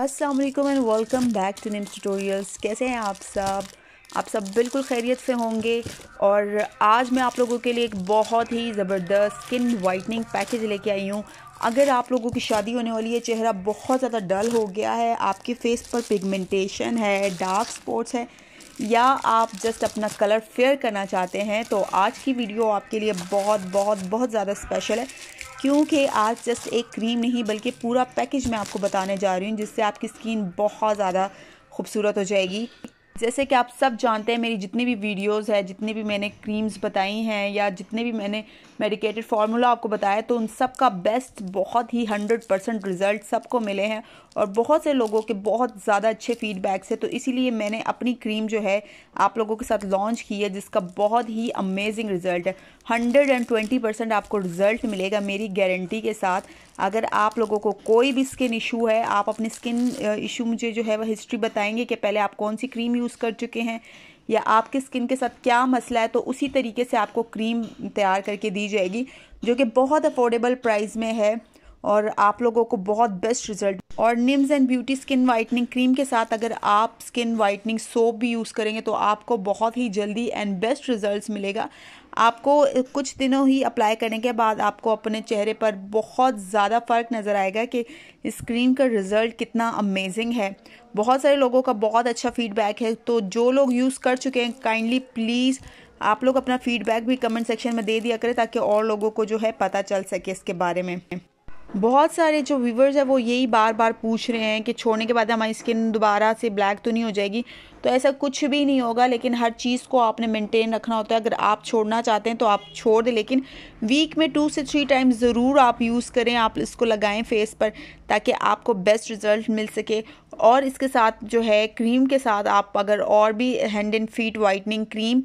अस्सलाम वालेकुम and welcome back to Nims tutorials कैसे हैं आप सब आप सब बिल्कुल खैरियत से होंगे और आज मैं आप लोगों के लिए एक बहुत ही ज़बरदस्त स्किन वाइटनिंग पैकेज लेके आई हूँ अगर आप लोगों की शादी होने वाली है चेहरा बहुत ज़्यादा डल हो गया है आपके फेस पर पिगमेंटेशन है डार्क स्पॉट्स है या आप जस्ट अपना कलर फेयर करना चाहते हैं तो आज की वीडियो आपके लिए बहुत बहुत बहुत ज़्यादा स्पेशल है क्योंकि आज जस्ट एक क्रीम नहीं बल्कि पूरा पैकेज मैं आपको बताने जा रही हूँ जिससे आपकी स्किन बहुत ज़्यादा खूबसूरत हो जाएगी जैसे कि आप सब जानते हैं मेरी जितनी भी वीडियोस है जितनी भी मैंने क्रीम्स बताई हैं या जितने भी मैंने मेडिकेटेड फार्मूला आपको बताया तो उन सब का बेस्ट बहुत ही हंड्रेड परसेंट रिज़ल्ट सबको मिले हैं और बहुत से लोगों के बहुत ज़्यादा अच्छे फीडबैक्स है तो इसीलिए मैंने अपनी क्रीम जो है आप लोगों के साथ लॉन्च की है जिसका बहुत ही अमेजिंग रिज़ल्ट है हंड्रेड एंड ट्वेंटी परसेंट आपको रिज़ल्ट मिलेगा मेरी गारंटी के साथ अगर आप लोगों को कोई भी स्किन इशू है आप अपनी स्किन इशू मुझे जो है वह हिस्ट्री बताएंगे कि पहले आप कौन सी क्रीम यूज़ यूज़ कर चुके हैं या आपके स्किन के साथ क्या मसला है तो उसी तरीके से आपको क्रीम तैयार करके दी जाएगी जो कि बहुत अफोर्डेबल प्राइस में है और आप लोगों को बहुत बेस्ट रिजल्ट और Nims and beauty skin whitening cream के साथ अगर आप स्किन वाइटनिंग सोप भी यूज़ करेंगे तो आपको बहुत ही जल्दी एंड बेस्ट रिजल्ट्स मिलेगा आपको कुछ दिनों ही अप्लाई करने के बाद आपको अपने चेहरे पर बहुत ज़्यादा फ़र्क नज़र आएगा कि इस क्रीम का रिज़ल्ट कितना अमेजिंग है बहुत सारे लोगों का बहुत अच्छा फीडबैक है तो जो लोग यूज़ कर चुके हैं काइंडली प्लीज़ आप लोग अपना फीडबैक भी कमेंट सेक्शन में दे दिया करें ताकि और लोगों को जो है पता चल सके इसके बारे में बहुत सारे जो व्यूवर्स हैं वो यही बार बार पूछ रहे हैं कि छोड़ने के बाद हमारी स्किन दोबारा से ब्लैक तो नहीं हो जाएगी तो ऐसा कुछ भी नहीं होगा लेकिन हर चीज़ को आपने मेंटेन रखना होता है अगर आप छोड़ना चाहते हैं तो आप छोड़ दें लेकिन वीक में टू से थ्री टाइम ज़रूर आप यूज़ करें आप इसको लगाएं फेस पर ताकि आपको बेस्ट रिज़ल्ट मिल सके और इसके साथ जो है क्रीम के साथ आप अगर और भी hand and feet whitening cream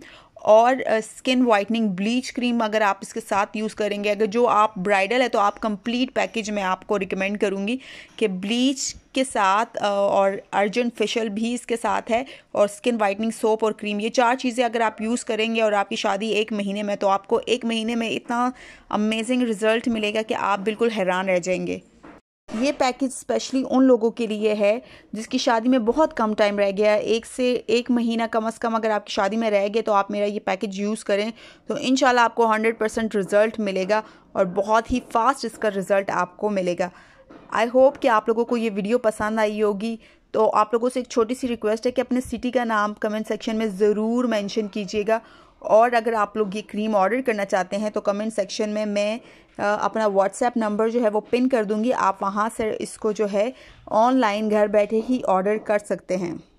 और स्किन वाइटनिंग ब्लीच क्रीम अगर आप इसके साथ यूज़ करेंगे अगर जो आप ब्राइडल है तो आप कंप्लीट पैकेज में आपको रिकमेंड करूँगी कि ब्लीच के साथ और अर्जेंट फेशियल भी इसके साथ है और स्किन वाइटनिंग सोप और क्रीम ये चार चीज़ें अगर आप यूज़ करेंगे और आपकी शादी एक महीने में तो आपको एक महीने में इतना अमेजिंग रिज़ल्ट मिलेगा कि आप बिल्कुल हैरान रह जाएंगे ये पैकेज स्पेशली उन लोगों के लिए है जिसकी शादी में बहुत कम टाइम रह गया है एक से एक महीना कम अज़ कम अगर आपकी शादी में रह गए तो आप मेरा ये पैकेज यूज़ करें तो इन आपको हंड्रेड परसेंट रिज़ल्ट मिलेगा और बहुत ही फास्ट इसका रिज़ल्ट आपको मिलेगा आई होप कि आप लोगों को ये वीडियो पसंद आई होगी तो आप लोगों से एक छोटी सी रिक्वेस्ट है कि अपने सिटी का नाम कमेंट सेक्शन में ज़रूर मैंशन कीजिएगा और अगर आप लोग ये क्रीम ऑर्डर करना चाहते हैं तो कमेंट सेक्शन में मैं अपना व्हाट्सएप नंबर जो है वो पिन कर दूँगी आप वहाँ से इसको जो है ऑनलाइन घर बैठे ही ऑर्डर कर सकते हैं